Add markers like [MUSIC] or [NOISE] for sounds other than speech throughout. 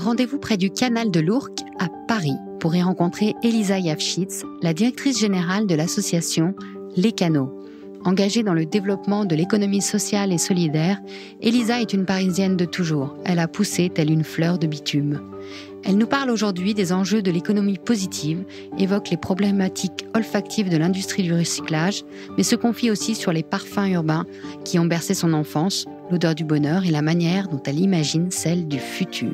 rendez-vous près du canal de l'Ourcq à Paris pour y rencontrer Elisa Yavchitz, la directrice générale de l'association Les Canaux. Engagée dans le développement de l'économie sociale et solidaire, Elisa est une Parisienne de toujours. Elle a poussé telle une fleur de bitume. Elle nous parle aujourd'hui des enjeux de l'économie positive, évoque les problématiques olfactives de l'industrie du recyclage, mais se confie aussi sur les parfums urbains qui ont bercé son enfance, l'odeur du bonheur et la manière dont elle imagine celle du futur.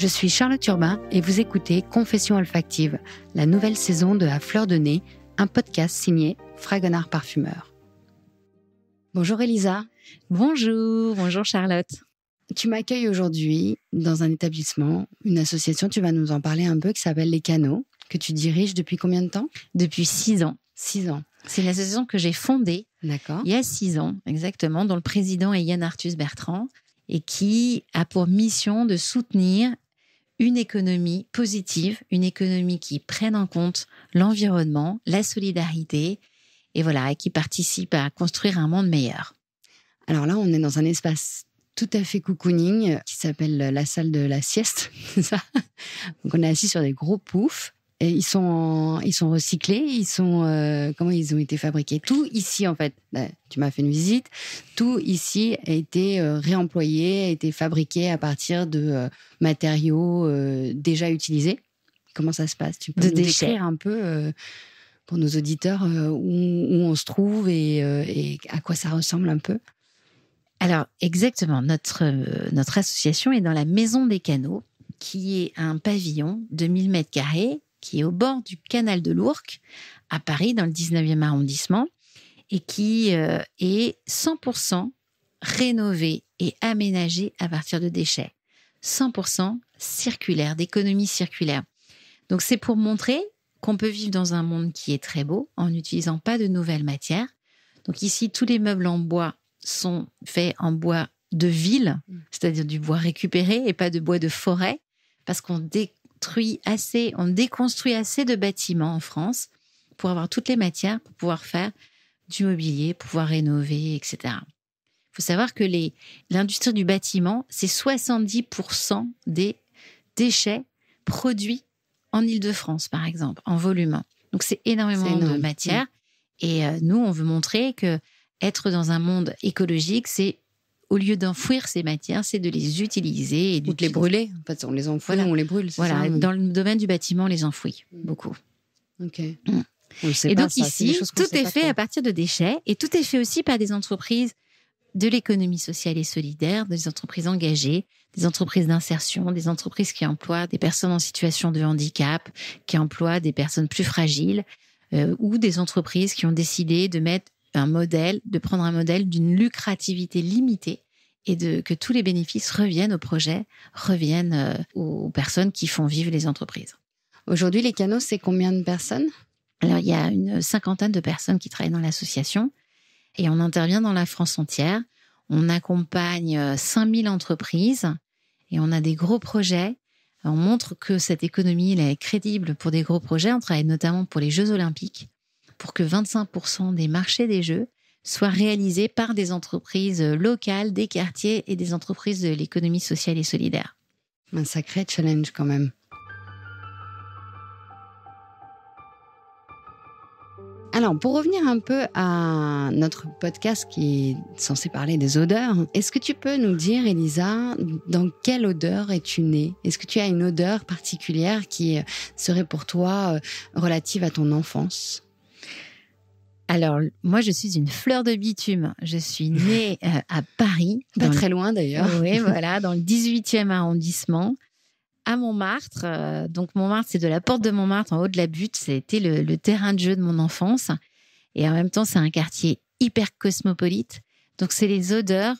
Je suis Charlotte Urbain et vous écoutez Confession olfactive, la nouvelle saison de la fleur de nez, un podcast signé Fragonard Parfumeur. Bonjour Elisa. Bonjour, bonjour Charlotte. Tu m'accueilles aujourd'hui dans un établissement, une association, tu vas nous en parler un peu, qui s'appelle Les Canaux, que tu diriges depuis combien de temps Depuis six ans. Six ans. C'est une association que j'ai fondée D'accord. il y a six ans, exactement, dont le président est Yann Arthus Bertrand et qui a pour mission de soutenir une économie positive, une économie qui prenne en compte l'environnement, la solidarité, et voilà, et qui participe à construire un monde meilleur. Alors là, on est dans un espace tout à fait cocooning qui s'appelle la salle de la sieste, [LAUGHS] Donc on est assis sur des gros poufs ils sont ils sont recyclés, ils sont euh, comment ils ont été fabriqués. Tout ici en fait. Bah, tu m'as fait une visite. Tout ici a été euh, réemployé, a été fabriqué à partir de euh, matériaux déjà utilisés. Comment ça se passe Tu peux de nous décrire un peu pour nos auditeurs où, on se trouve et, à quoi ça ressemble un peu alors exactement, notre, notre association est dans la Maison des Canaux, qui est un pavillon de 1000 mètres carrés qui est au bord du canal de l'Ourcq, à Paris, dans le 19e arrondissement, et qui euh, est 100% rénové et aménagé à partir de déchets. 100% circulaire, d'économie circulaire. Donc c'est pour montrer qu'on peut vivre dans un monde qui est très beau en n'utilisant pas de nouvelles matières. Donc ici, tous les meubles en bois sont faits en bois de ville, mmh. c'est-à-dire du bois récupéré et pas de bois de forêt, parce qu'on dé construit assez, on déconstruit assez de bâtiments en France pour avoir toutes les matières pour pouvoir faire du mobilier, pouvoir rénover, etc. Il faut savoir que l'industrie du bâtiment, c'est 70% des déchets produits en Ile-de-France, par exemple, en volume. Donc c'est énormément de matière. Et euh, nous, on veut montrer que être dans un monde écologique, c'est au lieu d'enfouir ces matières, c'est de les utiliser. Et Ou de les brûler. En fait, on les enfouit, on les brûle. Voilà, dans le domaine du bâtiment, on les enfouit mm. beaucoup. Ok. Mm. et donc ici, tout est fait à partir de déchets et tout est fait aussi par des entreprises de l'économie sociale et solidaire, des entreprises engagées, des entreprises d'insertion, des entreprises qui emploient des personnes en situation de handicap, qui emploient des personnes plus fragiles, euh, ou des entreprises qui ont décidé de mettre un modèle, de prendre un modèle d'une lucrativité limitée et de que tous les bénéfices reviennent au projet, reviennent euh, aux personnes qui font vivre les entreprises. Aujourd'hui, les canaux, c'est combien de personnes Alors, il y a une cinquantaine de personnes qui travaillent dans l'association et on intervient dans la France entière. On accompagne 5000 euh, entreprises et on a des gros projets. On montre que cette économie elle est crédible pour des gros projets. On travaille notamment pour les Jeux Olympiques pour que 25% des marchés des jeux soient réalisés par des entreprises locales, des quartiers et des entreprises de l'économie sociale et solidaire. Un sacré challenge quand même. Alors, pour revenir un peu à notre podcast qui est censé parler des odeurs, est-ce que tu peux nous dire, Elisa, dans quelle odeur es-tu née Est-ce que tu as une odeur particulière qui euh, serait pour toi euh, relative à ton enfance alors, moi, je suis une fleur de bitume. Je suis née [LAUGHS] euh, à Paris. Pas très loin d'ailleurs. Oui, [LAUGHS] voilà, dans le 18e arrondissement, à Montmartre. Euh, donc, Montmartre, c'est de la porte de Montmartre en haut de la butte. C'était le, le terrain de jeu de mon enfance. Et en même temps, c'est un quartier hyper cosmopolite. Donc, c'est les odeurs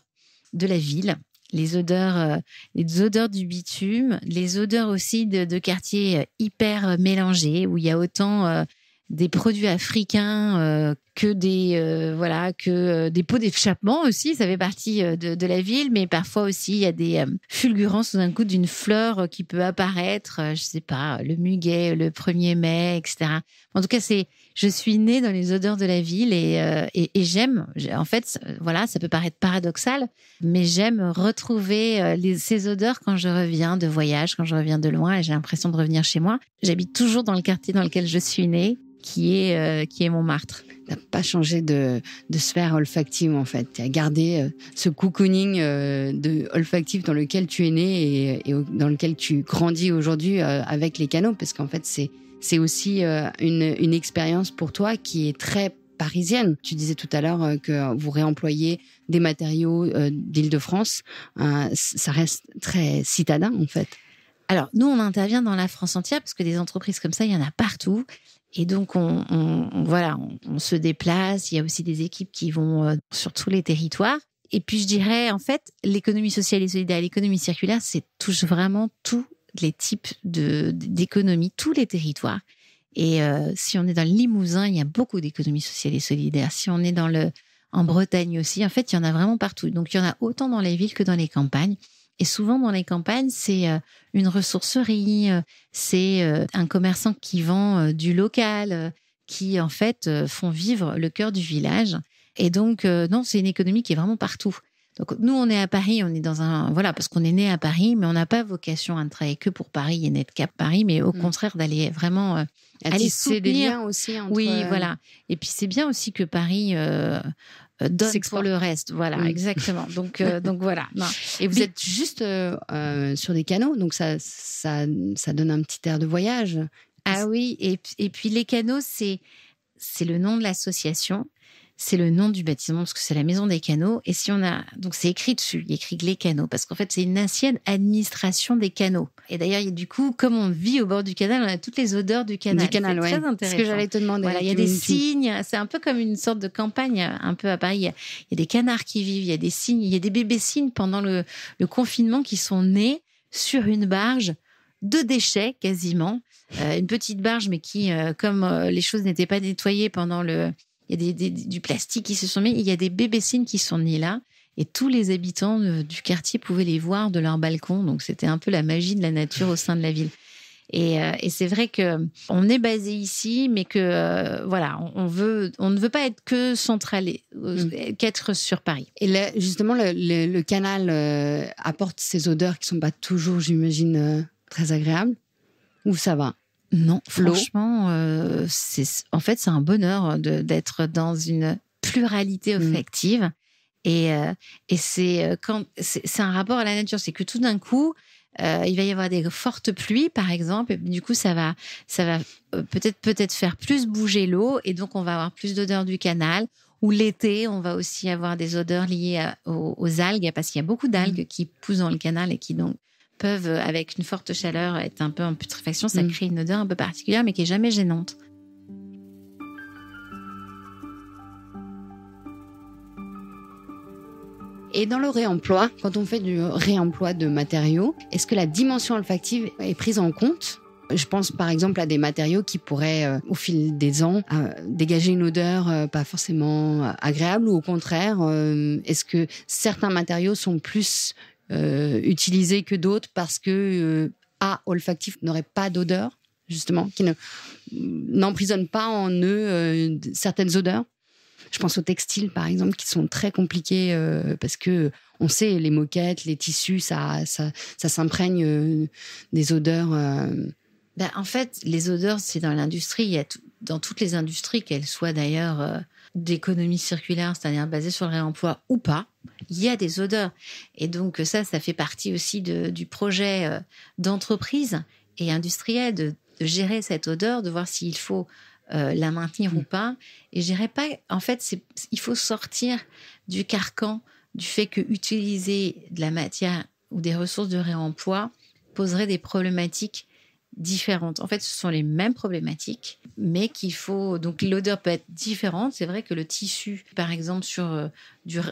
de la ville, les odeurs, euh, les odeurs du bitume, les odeurs aussi de quartiers hyper mélangés où il y a autant des produits africains, euh, que des euh, voilà, que euh, des pots d'échappement aussi, ça fait partie de, la ville, mais parfois aussi il y a des fulgurances sous un coup d'une fleur qui peut apparaître, je sais pas, le muguet, le 1er mai, etc. En tout cas, c'est je suis née dans les odeurs de la ville et, et, j'aime. En fait, voilà, ça peut paraître paradoxal, mais j'aime retrouver ces odeurs quand je reviens de voyage, quand je reviens de loin et j'ai l'impression de revenir chez moi. J'habite toujours dans le quartier dans lequel je suis née qui est, euh, qui est Montmartre. pas changé de, sphère olfactive en fait. Tu as gardé euh, ce cocooning euh, de olfactif dans lequel tu es né et, dans lequel tu grandis aujourd'hui avec les canaux, parce qu'en fait c'est aussi une, une expérience pour toi qui est très parisienne. Tu disais tout à l'heure que vous réemployez des matériaux d'Île-de-France. ça reste très citadin en fait. Alors, nous, on intervient dans la France entière parce que des entreprises comme ça, il y en a partout. Et donc, on, voilà, on, se déplace. Il y a aussi des équipes qui vont euh, sur tous les territoires. Et puis, je dirais, en fait, l'économie sociale et solidaire, l'économie circulaire, c'est touche vraiment tous les types d'économies, tous les territoires. Et euh, si on est dans le Limousin, il y a beaucoup d'économies sociales et solidaire. Si on est dans le, en Bretagne aussi, en fait, il y en a vraiment partout. Donc, il y en a autant dans les villes que dans les campagnes. Et souvent dans les campagnes, c'est euh, une ressourcerie, euh, c'est euh, un commerçant qui vend du local, qui en fait font vivre le cœur du village. Et donc, non, c'est une économie qui est vraiment partout. Donc nous, on est à Paris, on est dans un voilà parce qu'on est né à Paris, mais on n'a pas vocation à ne travailler que pour Paris et n'être qu'à Paris, mais au mm. contraire d'aller vraiment euh, aller soutenir des aussi. Oui, voilà. Et puis c'est bien aussi que Paris euh, donne pour le reste. Voilà, exactement. [LAUGHS] Donc, euh, donc voilà. Et vous êtes juste euh, sur des canaux, donc ça, ça, ça donne un petit air de voyage. Ah oui, et, et puis les canaux, c'est c'est le nom de l'association c'est le nom du bâtiment parce que c'est la maison des canaux. Et si on a, donc c'est écrit dessus, il écrit les canaux parce qu'en fait c'est une ancienne administration des canaux. Et d'ailleurs, il y a du coup, comme on vit au bord du canal, on a toutes les odeurs du canal. Du canal, ouais. Très intéressant. Ce que j'allais te demander. Voilà, il y a des cygnes. C'est un peu comme une sorte de campagne, un peu à Paris. Il y, a, des canards qui vivent, il y a des cygnes, il y a des bébés signes pendant le, confinement qui sont nés sur une barge de déchets quasiment, euh, une petite barge, mais qui, euh, comme euh, les choses n'étaient pas nettoyées pendant le, il y a des, du plastique qui se sont mis, il y a des bébécines qui sont nés là. Et tous les habitants du quartier pouvaient les voir de leur balcon. Donc c'était un peu la magie de la nature au sein de la ville. Et, euh, c'est vrai qu'on est basé ici, mais que euh, voilà, on, veut, on ne veut pas être que centralé, et euh, mm. qu'être sur Paris. Et là, justement, le, canal apporte ces odeurs qui ne sont pas toujours, j'imagine, très agréables. Où ça va non, franchement, euh, c'est en fait c'est un bonheur d'être dans une pluralité mm. objective et euh, et c'est euh, quand c'est un rapport à la nature, c'est que tout d'un coup il va y avoir des fortes pluies, par exemple, et du coup, ça va, ça va peut-être peut-être faire plus bouger l'eau, et donc on va avoir plus d'odeur du canal. Ou l'été, on va aussi avoir des odeurs liées aux, aux, algues, parce qu'il y a beaucoup d'algues mm. qui poussent dans le canal et qui donc peuvent, euh, avec une forte chaleur, être un peu en putréfaction. Ça mm. crée une odeur un peu particulière, mais qui est jamais gênante. Et dans le réemploi, quand on fait du réemploi de matériaux, est-ce que la dimension olfactive est prise en compte je pense par exemple à des matériaux qui pourraient, euh, au fil des ans, euh, dégager une odeur pas forcément agréable ou au contraire, est-ce que certains matériaux sont plus euh, utilisés que d'autres parce que euh, A, olfactif n'aurait pas d'odeur, justement, qui n'emprisonne pas en eux euh, certaines odeurs. Je pense aux textiles, par exemple, qui sont très compliqués parce que on sait les moquettes, les tissus, ça, ça, s'imprègne des odeurs. Ben, en fait, les odeurs, c'est dans l'industrie. Il dans toutes les industries, qu'elles soient d'ailleurs d'économie circulaire, c'est-à-dire basées sur le réemploi ou pas il y a des odeurs. Et donc ça, ça fait partie aussi du projet euh, d'entreprise et industriel de, gérer cette odeur, de voir s'il faut euh, la maintenir ou mm. pas. Et je pas, en fait, il faut sortir du carcan du fait que utiliser de la matière ou des ressources de réemploi poserait des problématiques différentes. En fait, ce sont les mêmes problématiques, mais qu'il faut. Donc, l'odeur peut être différente. C'est vrai que le tissu, par exemple, sur, euh,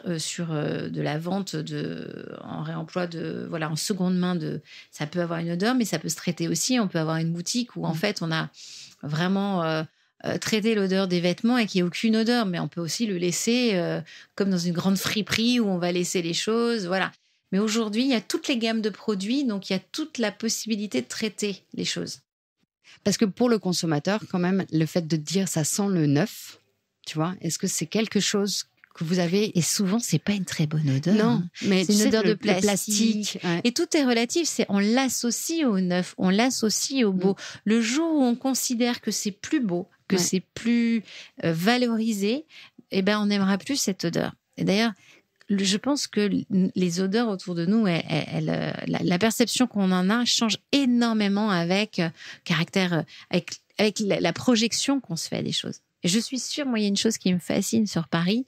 euh, sur euh, de la vente de, en réemploi, de, voilà, en seconde main, de, ça peut avoir une odeur, mais ça peut se traiter aussi. On peut avoir une boutique où, en mmh. fait, on a vraiment. traité l'odeur des vêtements et qu'il n'y ait aucune odeur, mais on peut aussi le laisser comme dans une grande friperie où on va laisser les choses. Voilà. Mais aujourd'hui, il y a toutes les gammes de produits, donc il y a toute la possibilité de traiter les choses. Parce que pour le consommateur, quand même, le fait de dire ça sent le neuf, tu vois, est-ce que c'est quelque chose que vous avez Et souvent, c'est pas une très bonne odeur. Non, hein. mais c'est une odeur de plastique. Et tout est relatif. C'est on l'associe au neuf, on l'associe au beau. Mm. Le jour où on considère que c'est plus beau, que c'est plus euh, valorisé, eh ben on n'aimera plus cette odeur. Et d'ailleurs, je pense que les odeurs autour de nous, euh, la, perception qu'on en a change énormément avec euh, caractère, euh, avec, la, projection qu'on se fait des choses. Et je suis sûre, moi, il y a une chose qui me fascine sur Paris,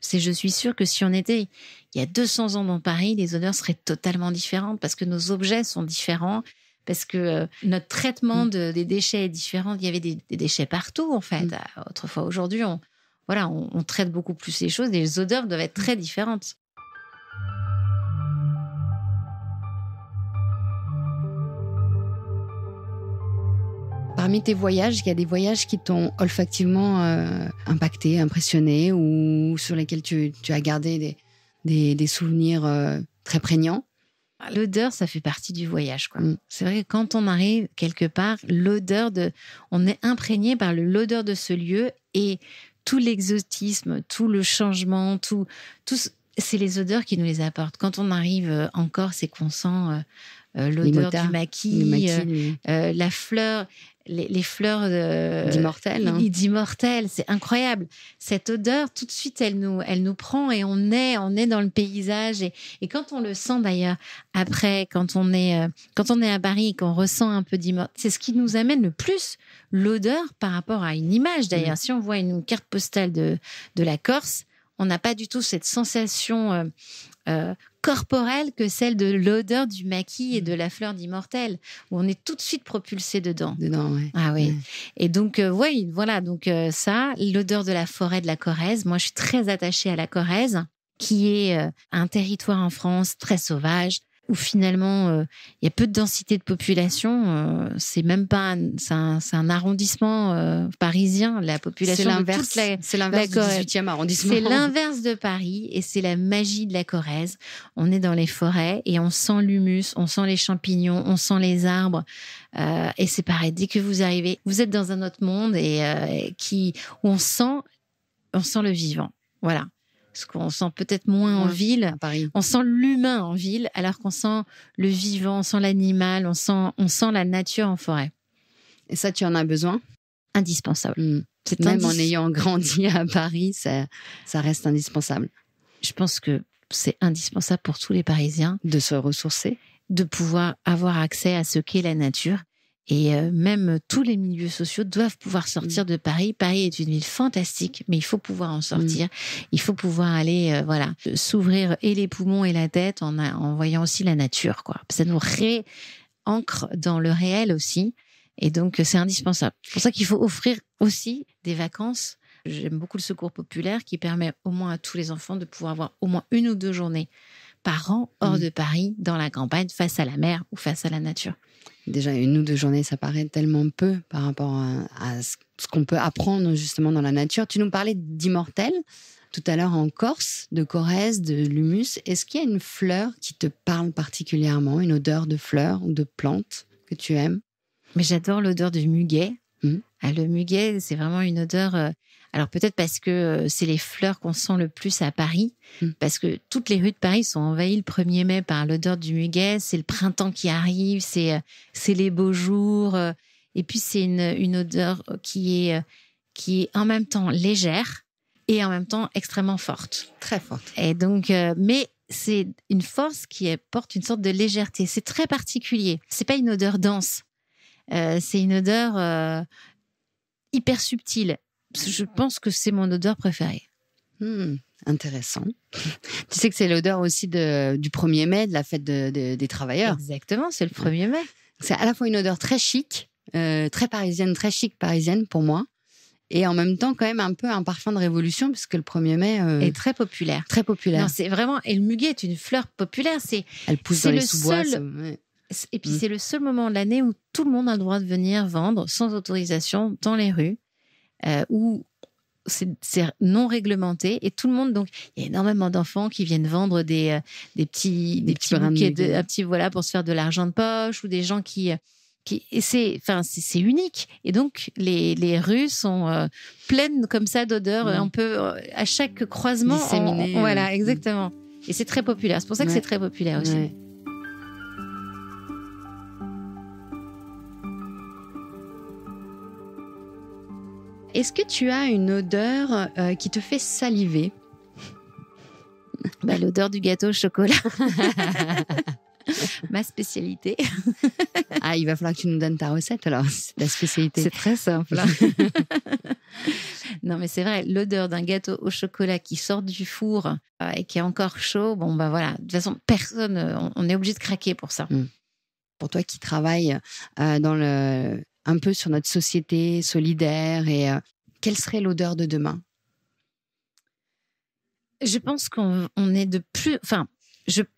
c'est je suis sûre que si on était il y a 200 ans dans Paris, les odeurs seraient totalement différentes parce que nos objets sont différents, parce que notre traitement mm. des déchets est différent. Il y avait des, déchets partout, en fait, mm. autrefois. Aujourd'hui, on, voilà, on, traite beaucoup plus les choses et les odeurs doivent être très différentes. Parmi tes voyages, il y a des voyages qui t'ont olfactivement euh, impacté, impressionné ou sur lesquels tu, as gardé des, souvenirs euh, très prégnants ah, L'odeur, ça fait partie du voyage. Mm. C'est vrai que quand on arrive quelque part, l'odeur de. On est imprégné par l'odeur de ce lieu et tout l'exotisme, tout le changement, tout, tout c'est les odeurs qui nous les apportent. Quand on arrive euh, encore, c'est qu'on sent euh, euh, l'odeur du maquis, euh, euh, la fleur. Les, fleurs hein. d'immortel. c'est incroyable. Cette odeur, tout de suite, elle nous, elle nous prend et on est, on est dans le paysage. Et, et quand on le sent d'ailleurs, après, quand on est, quand on est à Paris, qu'on ressent un peu d'immortel, c'est ce qui nous amène le plus l'odeur par rapport à une image d'ailleurs. Si on voit une carte postale de, de la Corse, on n'a pas du tout cette sensation corporelle que celle de l'odeur du maquis et mm. de la fleur d'immortel, où on est tout de suite propulsé dedans. Ah oui. Et donc, euh, voilà, donc euh, ça, l'odeur de la forêt de la Corrèze. Moi, je suis très attachée à la Corrèze, qui est euh, un territoire en France très sauvage, où finalement euh, il y a peu de densité de population. Euh, c'est même pas c'est un, un, arrondissement euh, parisien la population. C'est l'inverse. C'est l'inverse du 18e arrondissement. C'est l'inverse de Paris et c'est la magie de la Corrèze. On est dans les forêts et on sent l'humus, on sent les champignons, on sent les arbres. et c'est pareil, dès que vous arrivez, vous êtes dans un autre monde et qui où on sent, on sent le vivant. Voilà. Parce qu'on sent peut-être moins en ville. À Paris. On sent l'humain en ville, alors qu'on sent le vivant, on sent l'animal, on sent, on sent la nature en forêt. Et ça, tu en as besoin Indispensable. Hmm. C'est Même en ayant grandi à Paris, ça, ça reste indispensable. Je pense que c'est indispensable pour tous les Parisiens. De se ressourcer de pouvoir avoir accès à ce qu'est la nature et euh, même tous les milieux sociaux doivent pouvoir sortir mm. de Paris. Paris est une ville fantastique, mais il faut pouvoir en sortir. Mm. Il faut pouvoir aller, euh, voilà, s'ouvrir et les poumons et la tête en, en voyant aussi la nature, quoi. Ça nous réancre dans le réel aussi. Et donc, euh, c'est indispensable. C'est pour ça qu'il faut offrir aussi des vacances. J'aime beaucoup le secours populaire qui permet au moins à tous les enfants de pouvoir avoir au moins une ou deux journées par an hors mm. de Paris, dans la campagne, face à la mer ou face à la nature déjà une ou deux journées, ça paraît tellement peu par rapport à, ce qu'on peut apprendre justement dans la nature. Tu nous parlais d'immortel tout à l'heure en Corse, de Corrèze, de l'humus. Est-ce qu'il y a une fleur qui te parle particulièrement, une odeur de fleur ou de plante que tu aimes Mais j'adore l'odeur du muguet. Mmh. Ah, le muguet, c'est vraiment une odeur euh, alors peut-être parce que euh, c'est les fleurs qu'on sent le plus à Paris, mm. parce que toutes les rues de Paris sont envahies le 1er mai par l'odeur du muguet, c'est le printemps qui arrive, c'est euh, les beaux jours, euh, et puis c'est une, odeur qui est, qui est en même temps légère et en même temps extrêmement forte. Très forte. mais c'est une force qui porte une sorte de légèreté. C'est très particulier. C'est pas une odeur dense. c'est une odeur hyper subtile je pense que c'est mon odeur préférée. Hmm, intéressant. [LAUGHS] tu sais que c'est l'odeur aussi de, du 1er mai, de la fête des travailleurs. Exactement, c'est le 1er mai. C'est à la fois une odeur très chic, euh, très parisienne, très chic parisienne pour moi. Et en même temps, quand même, un peu un parfum de révolution, puisque le 1er mai. est euh, très populaire. Très populaire. c'est vraiment. Et le muguet est une fleur populaire. C'est, Elle pousse dans les sous-bois. Et puis, hmm. c'est le seul moment de l'année où tout le monde a le droit de venir vendre sans autorisation dans les rues euh, où c'est non réglementé et tout le monde donc il y a énormément d'enfants qui viennent vendre des euh, des petits des, petits, petit voilà pour se faire de l'argent de poche ou des gens qui euh, qui c'est enfin c'est unique et donc les, les rues sont euh, pleines comme ça d'odeurs ouais. on peut à chaque croisement voilà mm. exactement et c'est très populaire c'est pour ça que c'est très populaire aussi Est-ce que tu as une odeur euh, qui te fait saliver bah, L'odeur du gâteau au chocolat. [LAUGHS] Ma spécialité. ah, il va falloir que tu nous donnes ta recette alors, la spécialité. C'est très simple. [LAUGHS] non, mais c'est vrai, l'odeur d'un gâteau au chocolat qui sort du four euh, et qui est encore chaud, bon, bah voilà. De toute façon, personne, euh, on, est obligé de craquer pour ça. Mm. Pour toi qui travailles dans le, un peu sur notre société solidaire et euh, quelle serait l'odeur de demain Je pense qu'on est de plus. Enfin,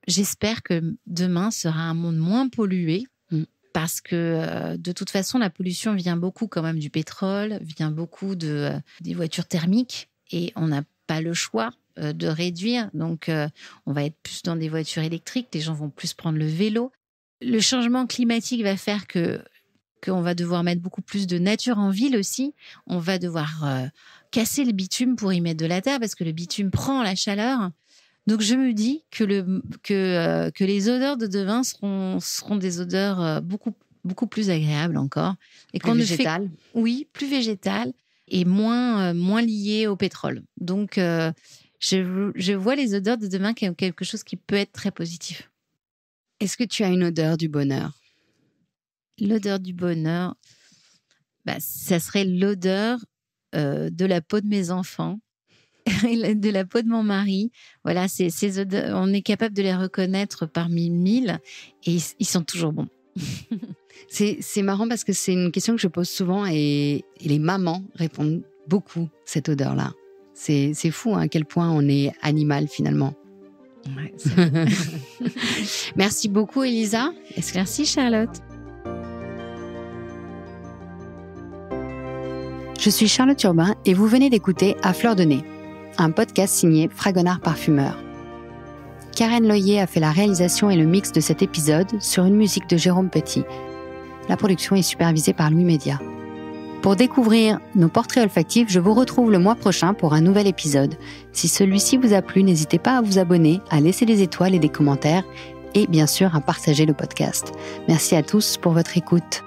j'espère que demain sera un monde moins pollué. Mm. Parce que euh, de toute façon, la pollution vient beaucoup quand même du pétrole, vient beaucoup de, euh, des voitures thermiques et on n'a pas le choix de réduire. Donc, on va être plus dans des voitures électriques, les gens vont plus prendre le vélo. Le changement climatique va faire que qu'on va devoir mettre beaucoup plus de nature en ville aussi. On va devoir euh, casser le bitume pour y mettre de la terre parce que le bitume prend la chaleur. Donc je me dis que, euh, les odeurs de devin seront, des odeurs euh, beaucoup, beaucoup plus agréables encore. Et végétales. Oui, plus végétales et moins, liées au pétrole. Donc je, vois les odeurs de demain comme quelque chose qui peut être très positif. Est-ce que tu as une odeur du bonheur L'odeur du bonheur, bah, ça serait l'odeur euh, de la peau de mes enfants, [LAUGHS] de la peau de mon mari. Voilà, ces, odeurs, on est capable de les reconnaître parmi mille et ils, sont toujours bons. [LAUGHS] c'est marrant parce que c'est une question que je pose souvent et, les mamans répondent beaucoup cette odeur-là. C'est fou hein, à quel point on est animal finalement. [LAUGHS] Merci beaucoup Elisa. Merci Charlotte. Je suis Charlotte Urbain et vous venez d'écouter À Fleur de Nez, un podcast signé Fragonard Parfumeur. Karen Loyer a fait la réalisation et le mix de cet épisode sur une musique de Jérôme Petit. La production est supervisée par Louis Média. Pour découvrir nos portraits olfactifs, je vous retrouve le mois prochain pour un nouvel épisode. Si celui-ci vous a plu, n'hésitez pas à vous abonner, à laisser des étoiles et des commentaires et bien sûr à partager le podcast. Merci à tous pour votre écoute.